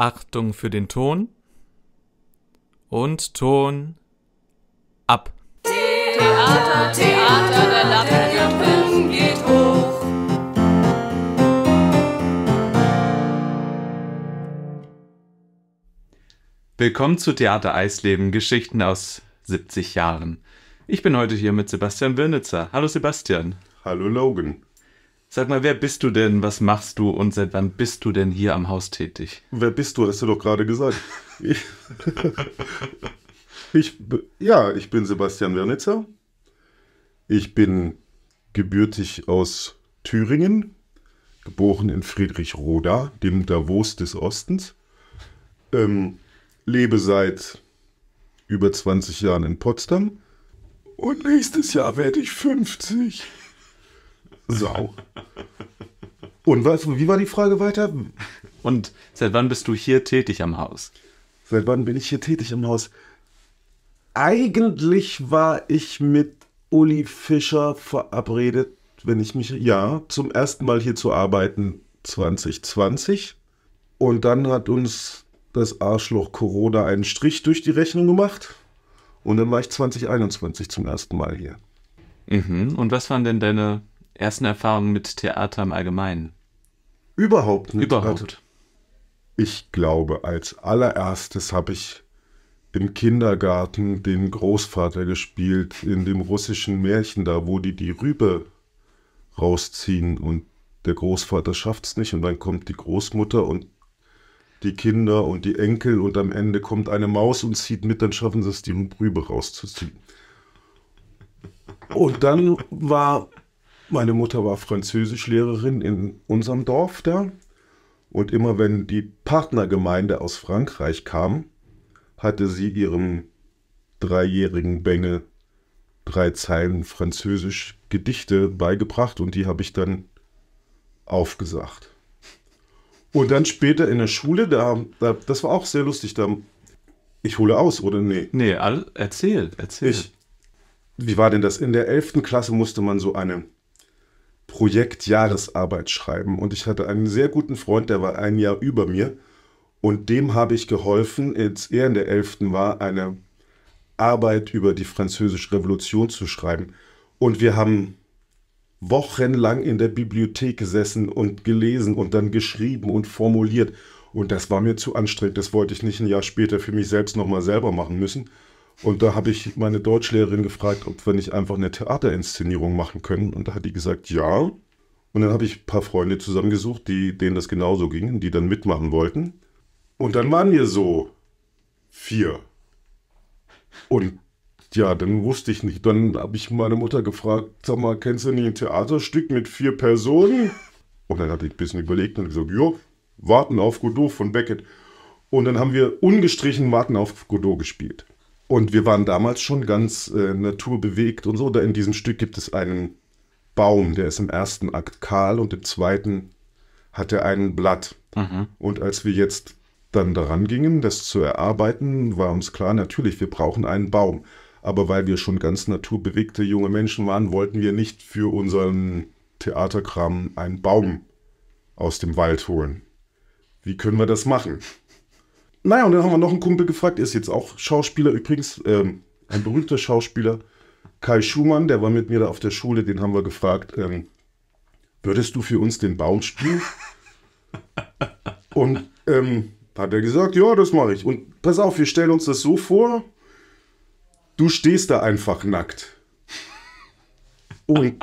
Achtung für den Ton und Ton ab. Theater, Theater, der Lappen geht hoch. Willkommen zu Theater Eisleben, Geschichten aus 70 Jahren. Ich bin heute hier mit Sebastian Wirnitzer. Hallo Sebastian. Hallo Logan. Sag mal, wer bist du denn? Was machst du und seit wann bist du denn hier am Haus tätig? Wer bist du? hast du doch gerade gesagt. Ich, ich, ja, ich bin Sebastian Wernitzer. Ich bin gebürtig aus Thüringen, geboren in Friedrichroda, dem Davos des Ostens. Ähm, lebe seit über 20 Jahren in Potsdam und nächstes Jahr werde ich 50. Sau. Und was, wie war die Frage weiter? Und seit wann bist du hier tätig am Haus? Seit wann bin ich hier tätig im Haus? Eigentlich war ich mit Uli Fischer verabredet, wenn ich mich, ja, zum ersten Mal hier zu arbeiten 2020. Und dann hat uns das Arschloch Corona einen Strich durch die Rechnung gemacht. Und dann war ich 2021 zum ersten Mal hier. Mhm. Und was waren denn deine ersten Erfahrungen mit Theater im Allgemeinen? Überhaupt nicht. Überhaupt. Also, ich glaube, als allererstes habe ich im Kindergarten den Großvater gespielt, in dem russischen Märchen da, wo die die Rübe rausziehen und der Großvater schafft es nicht und dann kommt die Großmutter und die Kinder und die Enkel und am Ende kommt eine Maus und zieht mit, dann schaffen sie es, die Rübe rauszuziehen. Und dann war meine Mutter war Französischlehrerin in unserem Dorf da. Und immer wenn die Partnergemeinde aus Frankreich kam, hatte sie ihrem dreijährigen Bengel drei Zeilen französisch Gedichte beigebracht und die habe ich dann aufgesagt. Und dann später in der Schule, da, da das war auch sehr lustig, da ich hole aus, oder? Nee. Nee, erzähl, erzähl. Ich, wie war denn das? In der 11. Klasse musste man so eine Projekt Jahresarbeit schreiben. Und ich hatte einen sehr guten Freund, der war ein Jahr über mir. Und dem habe ich geholfen, als er in der 11. war, eine Arbeit über die Französische Revolution zu schreiben. Und wir haben wochenlang in der Bibliothek gesessen und gelesen und dann geschrieben und formuliert. Und das war mir zu anstrengend. Das wollte ich nicht ein Jahr später für mich selbst nochmal selber machen müssen. Und da habe ich meine Deutschlehrerin gefragt, ob wir nicht einfach eine Theaterinszenierung machen können. Und da hat die gesagt, ja. Und dann habe ich ein paar Freunde zusammengesucht, die, denen das genauso ging, die dann mitmachen wollten. Und dann waren wir so vier. Und ja, dann wusste ich nicht. Dann habe ich meine Mutter gefragt, sag mal, kennst du nicht ein Theaterstück mit vier Personen? Und dann hatte ich ein bisschen überlegt und gesagt, jo, Warten auf Godot von Beckett. Und dann haben wir ungestrichen Warten auf Godot gespielt. Und wir waren damals schon ganz äh, naturbewegt und so. Da in diesem Stück gibt es einen Baum, der ist im ersten Akt kahl und im zweiten hat er ein Blatt. Mhm. Und als wir jetzt dann daran gingen, das zu erarbeiten, war uns klar, natürlich, wir brauchen einen Baum. Aber weil wir schon ganz naturbewegte junge Menschen waren, wollten wir nicht für unseren Theaterkram einen Baum aus dem Wald holen. Wie können wir das machen? Naja, und dann haben wir noch einen Kumpel gefragt, ist jetzt auch Schauspieler, übrigens ähm, ein berühmter Schauspieler, Kai Schumann, der war mit mir da auf der Schule, den haben wir gefragt, ähm, würdest du für uns den Baum spielen? und ähm, hat er gesagt, ja, das mache ich. Und pass auf, wir stellen uns das so vor, du stehst da einfach nackt. Und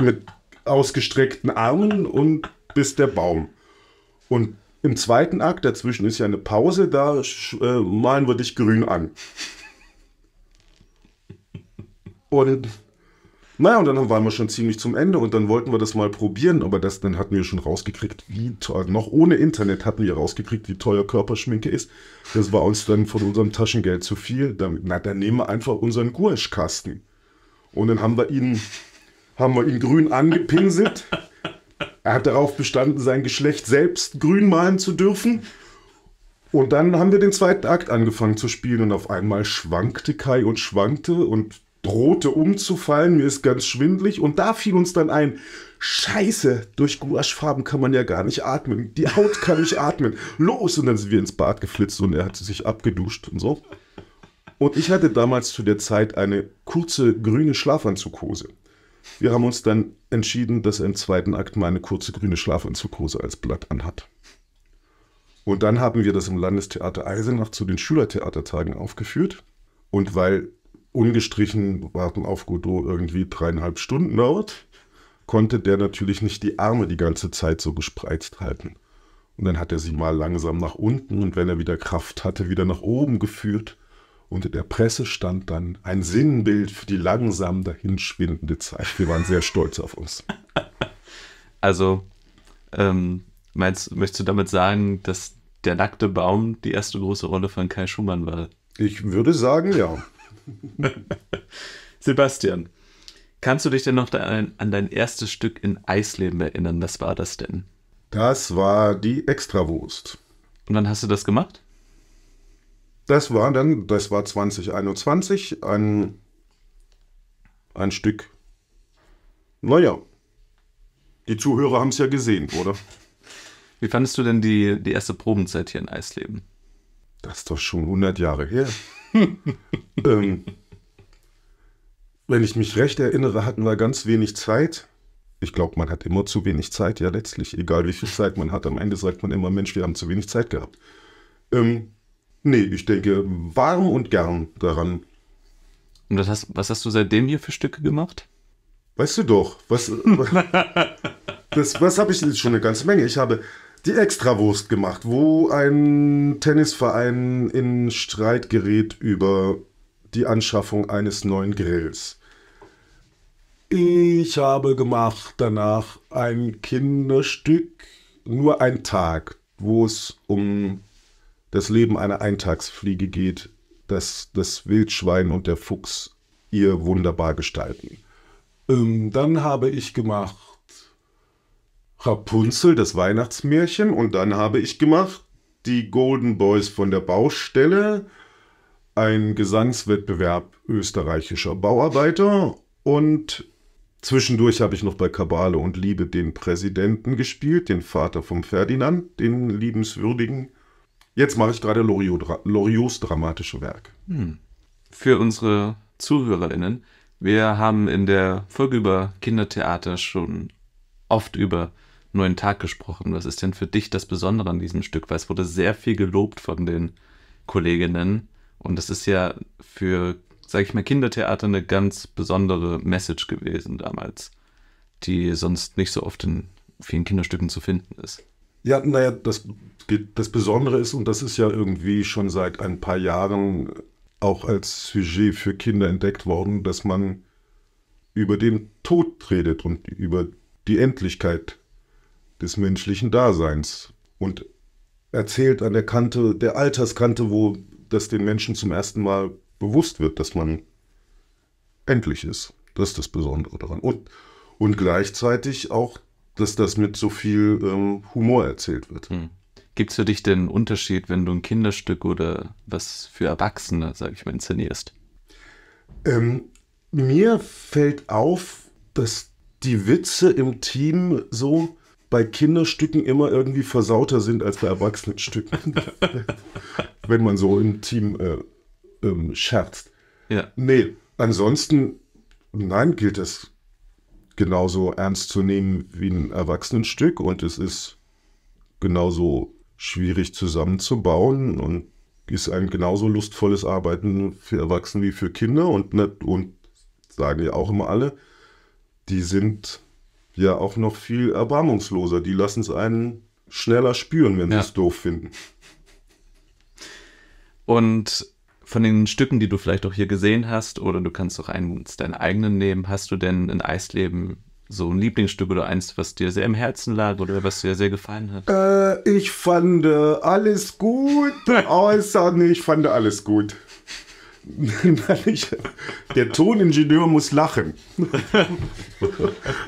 mit ausgestreckten Armen und bist der Baum. Und im zweiten Akt, dazwischen ist ja eine Pause, da äh, malen wir dich grün an. Und naja, und dann waren wir schon ziemlich zum Ende und dann wollten wir das mal probieren, aber das dann hatten wir schon rausgekriegt, wie teuer, noch ohne Internet hatten wir rausgekriegt, wie teuer Körperschminke ist. Das war uns dann von unserem Taschengeld zu viel. Dann, na, dann nehmen wir einfach unseren Gurschkasten. Und dann haben wir ihn, haben wir ihn grün angepinselt. Er hat darauf bestanden, sein Geschlecht selbst grün malen zu dürfen. Und dann haben wir den zweiten Akt angefangen zu spielen und auf einmal schwankte Kai und schwankte und drohte umzufallen. Mir ist ganz schwindlig und da fiel uns dann ein, Scheiße, durch Gouachefarben kann man ja gar nicht atmen. Die Haut kann nicht atmen. Los! Und dann sind wir ins Bad geflitzt und er hat sich abgeduscht und so. Und ich hatte damals zu der Zeit eine kurze grüne Schlafanzughose. Wir haben uns dann entschieden, dass er im zweiten Akt mal eine kurze grüne Schlafanzughose als Blatt anhat. Und dann haben wir das im Landestheater Eisenach zu den Schülertheatertagen aufgeführt. Und weil ungestrichen Warten auf Godot irgendwie dreieinhalb Stunden dauert, konnte der natürlich nicht die Arme die ganze Zeit so gespreizt halten. Und dann hat er sie mal langsam nach unten und wenn er wieder Kraft hatte, wieder nach oben geführt. Unter der Presse stand dann ein Sinnbild für die langsam dahinschwindende Zeit. Wir waren sehr stolz auf uns. Also, ähm, meinst, möchtest du damit sagen, dass der nackte Baum die erste große Rolle von Kai Schumann war? Ich würde sagen, ja. Sebastian, kannst du dich denn noch an, an dein erstes Stück in Eisleben erinnern? Was war das denn? Das war die Extrawurst. Und wann hast du das gemacht? Das war dann, das war 2021, ein, ein Stück. Naja, die Zuhörer haben es ja gesehen, oder? Wie fandest du denn die, die erste Probenzeit hier in Eisleben? Das ist doch schon 100 Jahre her. ähm, wenn ich mich recht erinnere, hatten wir ganz wenig Zeit. Ich glaube, man hat immer zu wenig Zeit, ja letztlich, egal wie viel Zeit man hat. Am Ende sagt man immer, Mensch, wir haben zu wenig Zeit gehabt. Ähm, Nee, ich denke warm und gern daran. Und was hast, was hast du seitdem hier für Stücke gemacht? Weißt du doch, was, äh, das, was habe ich jetzt schon eine ganze Menge. Ich habe die Extrawurst gemacht, wo ein Tennisverein in Streit gerät über die Anschaffung eines neuen Grills. Ich habe gemacht danach ein Kinderstück, nur ein Tag, wo es um das Leben einer Eintagsfliege geht, dass das Wildschwein und der Fuchs ihr wunderbar gestalten. Ähm, dann habe ich gemacht Rapunzel, das Weihnachtsmärchen, und dann habe ich gemacht die Golden Boys von der Baustelle, ein Gesangswettbewerb österreichischer Bauarbeiter und zwischendurch habe ich noch bei Kabale und Liebe den Präsidenten gespielt, den Vater von Ferdinand, den liebenswürdigen. Jetzt mache ich gerade Loriots dramatische Werk. Hm. Für unsere ZuhörerInnen, wir haben in der Folge über Kindertheater schon oft über Neuen Tag gesprochen. Was ist denn für dich das Besondere an diesem Stück? Weil es wurde sehr viel gelobt von den Kolleginnen. Und das ist ja für, sag ich mal, Kindertheater eine ganz besondere Message gewesen damals, die sonst nicht so oft in vielen Kinderstücken zu finden ist. Ja, naja, das, das Besondere ist, und das ist ja irgendwie schon seit ein paar Jahren auch als Sujet für Kinder entdeckt worden, dass man über den Tod redet und über die Endlichkeit des menschlichen Daseins und erzählt an der Kante, der Alterskante, wo das den Menschen zum ersten Mal bewusst wird, dass man endlich ist. Das ist das Besondere daran. Und, und gleichzeitig auch dass das mit so viel ähm, Humor erzählt wird. Hm. Gibt es für dich denn einen Unterschied, wenn du ein Kinderstück oder was für Erwachsene, sag ich mal, inszenierst? Ähm, mir fällt auf, dass die Witze im Team so bei Kinderstücken immer irgendwie versauter sind als bei Erwachsenenstücken. wenn man so im Team äh, ähm, scherzt. Ja. Nee, ansonsten, nein, gilt das genauso ernst zu nehmen wie ein Erwachsenenstück und es ist genauso schwierig zusammenzubauen und ist ein genauso lustvolles Arbeiten für Erwachsene wie für Kinder und, ne, und sagen ja auch immer alle, die sind ja auch noch viel erbarmungsloser. Die lassen es einen schneller spüren, wenn sie es doof finden. Und von den Stücken, die du vielleicht auch hier gesehen hast, oder du kannst auch einen deinen eigenen nehmen, hast du denn in Eisleben so ein Lieblingsstück oder eins, was dir sehr im Herzen lag oder was dir sehr gefallen hat? Äh, ich fand äh, alles gut, außer nee, ich fand alles gut. der Toningenieur muss lachen.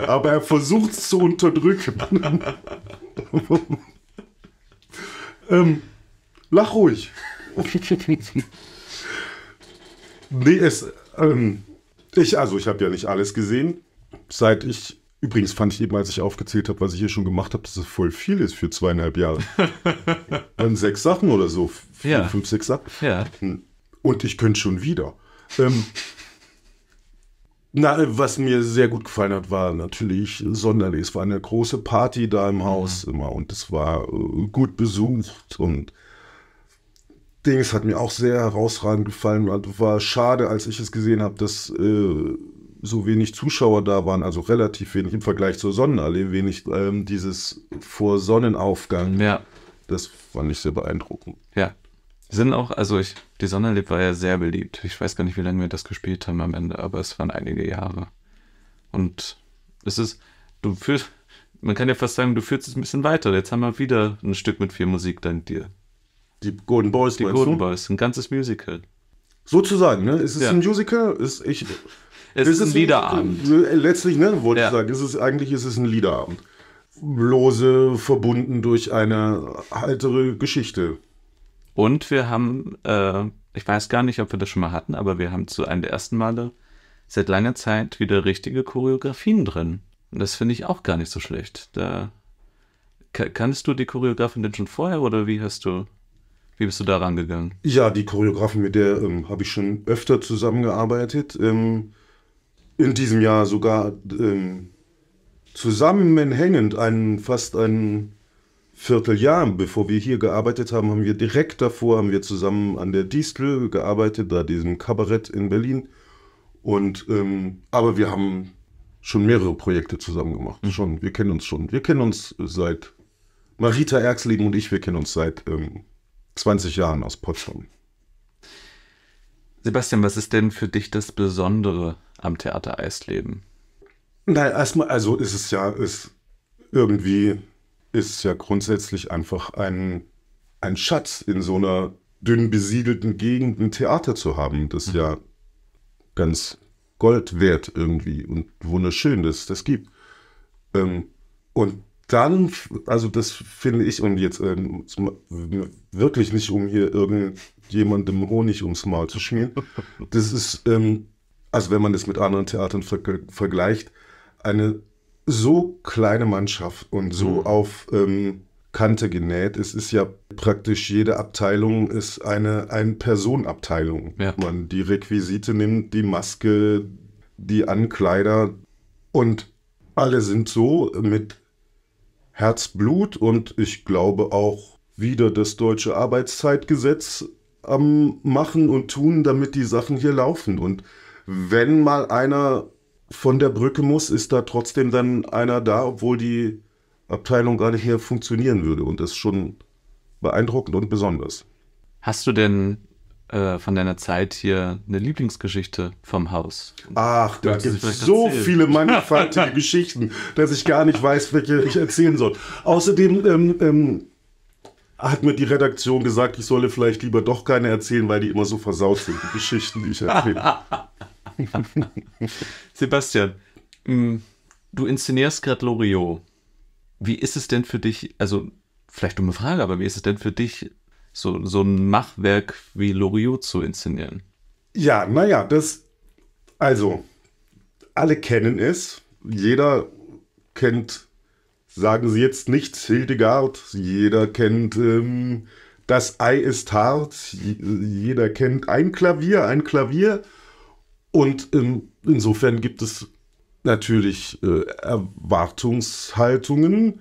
Aber er versucht es zu unterdrücken. ähm, lach ruhig. Nee, es, ähm, ich, also ich habe ja nicht alles gesehen. Seit ich, übrigens fand ich eben, als ich aufgezählt habe, was ich hier schon gemacht habe, dass es voll viel ist für zweieinhalb Jahre. Dann ähm, sechs Sachen oder so. Vier, ja. Fünf, sechs Sachen. Ja. Hm. Und ich könnte schon wieder. Ähm, na, was mir sehr gut gefallen hat, war natürlich Sonderlich. Es war eine große Party da im Haus mhm. immer und es war äh, gut besucht und Dings hat mir auch sehr herausragend gefallen. War schade, als ich es gesehen habe, dass äh, so wenig Zuschauer da waren, also relativ wenig im Vergleich zur Sonnenallee, wenig ähm, dieses vor Sonnenaufgang. Ja. Das fand ich sehr beeindruckend. Ja. Sind auch, also ich, die Sonnenallee war ja sehr beliebt. Ich weiß gar nicht, wie lange wir das gespielt haben am Ende, aber es waren einige Jahre. Und es ist, du fühlst, man kann ja fast sagen, du fühlst es ein bisschen weiter. Jetzt haben wir wieder ein Stück mit viel Musik dann dir die Golden Boys, Die Golden du? Boys, ein ganzes Musical. Sozusagen, ne? Ist es ja. ein Musical? Ist, ich, es ist, ist ein Liederabend. Letztlich, ne, wollte ja. ich sagen, ist es, eigentlich ist es ein Liederabend. Lose verbunden durch eine heitere Geschichte. Und wir haben, äh, ich weiß gar nicht, ob wir das schon mal hatten, aber wir haben zu einem der ersten Male seit langer Zeit wieder richtige Choreografien drin. Und das finde ich auch gar nicht so schlecht. Da kannst du die Choreografin denn schon vorher oder wie hast du wie bist du da rangegangen? Ja, die Choreografin, mit der ähm, habe ich schon öfter zusammengearbeitet. Ähm, in diesem Jahr sogar ähm, zusammenhängend, einen, fast ein Vierteljahr, bevor wir hier gearbeitet haben, haben wir direkt davor, haben wir zusammen an der Distel gearbeitet, da diesem Kabarett in Berlin. Und, ähm, aber wir haben schon mehrere Projekte zusammen gemacht. Mhm. Schon, wir kennen uns schon. Wir kennen uns seit Marita Erxleben und ich, wir kennen uns seit ähm, 20 Jahren aus Potsdam. Sebastian, was ist denn für dich das Besondere am Theater Eisleben? Nein, erstmal, also ist es ja, ist irgendwie ist es ja grundsätzlich einfach ein, ein Schatz, in so einer dünn besiedelten Gegend ein Theater zu haben. Das ist mhm. ja ganz Gold wert irgendwie und wunderschön, dass es das gibt. Ähm, und dann, also das finde ich, und jetzt äh, wirklich nicht, um hier irgendjemandem Honig ums Maul zu schmieren, das ist, ähm, also wenn man das mit anderen Theatern ver vergleicht, eine so kleine Mannschaft und so mhm. auf ähm, Kante genäht. Es ist ja praktisch jede Abteilung ist eine Ein-Personen-Abteilung. Ja. Man die Requisite nimmt, die Maske, die Ankleider und alle sind so mit Herzblut und ich glaube auch wieder das deutsche Arbeitszeitgesetz am Machen und Tun, damit die Sachen hier laufen. Und wenn mal einer von der Brücke muss, ist da trotzdem dann einer da, obwohl die Abteilung gerade hier funktionieren würde. Und das ist schon beeindruckend und besonders. Hast du denn äh, von deiner Zeit hier eine Lieblingsgeschichte vom Haus. Ach, da gibt es so erzählt. viele mannigfaltige Geschichten, dass ich gar nicht weiß, welche ich erzählen soll. Außerdem ähm, ähm, hat mir die Redaktion gesagt, ich solle vielleicht lieber doch keine erzählen, weil die immer so versaut sind, die Geschichten, die ich erzähle. Sebastian, ähm, du inszenierst gerade Loriot. Wie ist es denn für dich, also vielleicht dumme Frage, aber wie ist es denn für dich, so, so ein Machwerk wie Loriot zu inszenieren. Ja, naja, das, also, alle kennen es. Jeder kennt, sagen Sie jetzt nicht Hildegard, jeder kennt ähm, Das Ei ist hart, jeder kennt ein Klavier, ein Klavier. Und ähm, insofern gibt es natürlich äh, Erwartungshaltungen,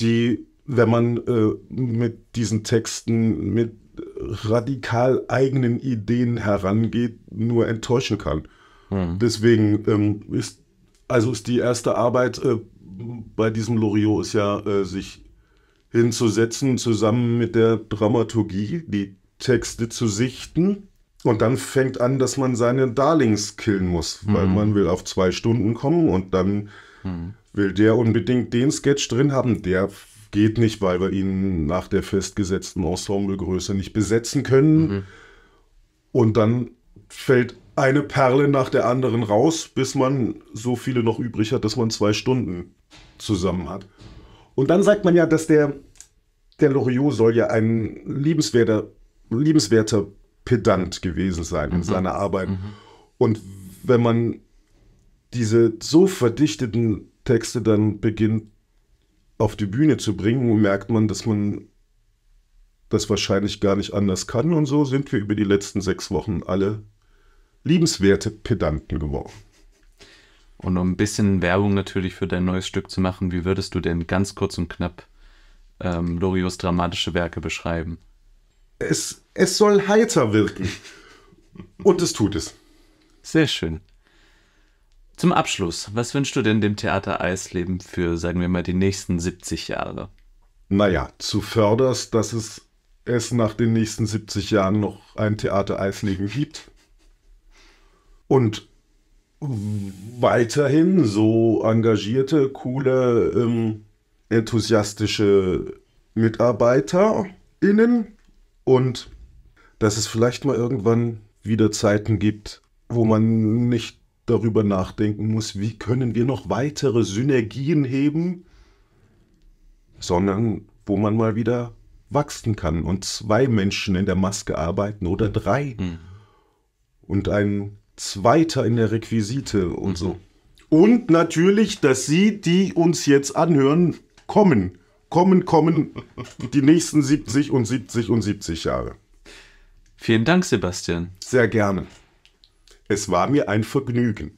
die wenn man äh, mit diesen Texten, mit radikal eigenen Ideen herangeht, nur enttäuschen kann. Mhm. Deswegen ähm, ist, also ist die erste Arbeit äh, bei diesem Loriot ist ja, äh, sich hinzusetzen, zusammen mit der Dramaturgie die Texte zu sichten. Und dann fängt an, dass man seine Darlings killen muss, weil hm. man will auf zwei Stunden kommen und dann mhm. will der unbedingt den Sketch drin haben, der geht nicht, weil wir ihn nach der festgesetzten Ensemblegröße nicht besetzen können. Mhm. Und dann fällt eine Perle nach der anderen raus, bis man so viele noch übrig hat, dass man zwei Stunden zusammen hat. Und dann sagt man ja, dass der, der Loriot soll ja ein liebenswerter, liebenswerter Pedant gewesen sein in mhm. seiner Arbeit. Mhm. Und wenn man diese so verdichteten Texte dann beginnt auf die Bühne zu bringen, merkt man, dass man das wahrscheinlich gar nicht anders kann. Und so sind wir über die letzten sechs Wochen alle liebenswerte Pedanten geworden. Und um ein bisschen Werbung natürlich für dein neues Stück zu machen, wie würdest du denn ganz kurz und knapp ähm, Lorios dramatische Werke beschreiben? Es, es soll heiter wirken. und es tut es. Sehr schön. Zum Abschluss, was wünschst du denn dem Theater Eisleben für, sagen wir mal, die nächsten 70 Jahre? Naja, zuvörderst, dass es, es nach den nächsten 70 Jahren noch ein Theater Eisleben gibt. Und weiterhin so engagierte, coole, ähm, enthusiastische MitarbeiterInnen und dass es vielleicht mal irgendwann wieder Zeiten gibt, wo man nicht darüber nachdenken muss, wie können wir noch weitere Synergien heben, sondern wo man mal wieder wachsen kann und zwei Menschen in der Maske arbeiten oder drei mhm. und ein zweiter in der Requisite und mhm. so. Und natürlich, dass Sie, die uns jetzt anhören, kommen, kommen, kommen die nächsten 70 und 70 und 70 Jahre. Vielen Dank, Sebastian. Sehr gerne. Es war mir ein Vergnügen.